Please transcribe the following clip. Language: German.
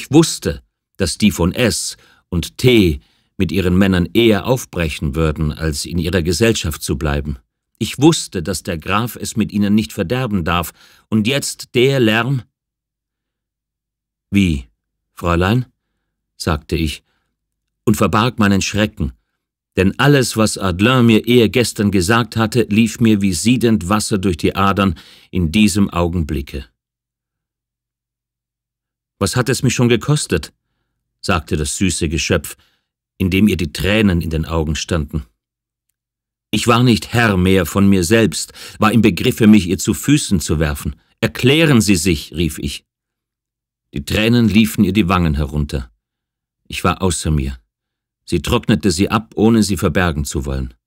Ich wusste, dass die von S und T mit ihren Männern eher aufbrechen würden, als in ihrer Gesellschaft zu bleiben. Ich wusste, dass der Graf es mit ihnen nicht verderben darf, und jetzt der Lärm? Wie, Fräulein? sagte ich und verbarg meinen Schrecken, denn alles, was Adelin mir eher gestern gesagt hatte, lief mir wie siedend Wasser durch die Adern in diesem Augenblicke. Was hat es mich schon gekostet? sagte das süße Geschöpf, indem ihr die Tränen in den Augen standen. Ich war nicht Herr mehr von mir selbst, war im Begriffe, mich ihr zu Füßen zu werfen. Erklären Sie sich, rief ich. Die Tränen liefen ihr die Wangen herunter. Ich war außer mir. Sie trocknete sie ab, ohne sie verbergen zu wollen.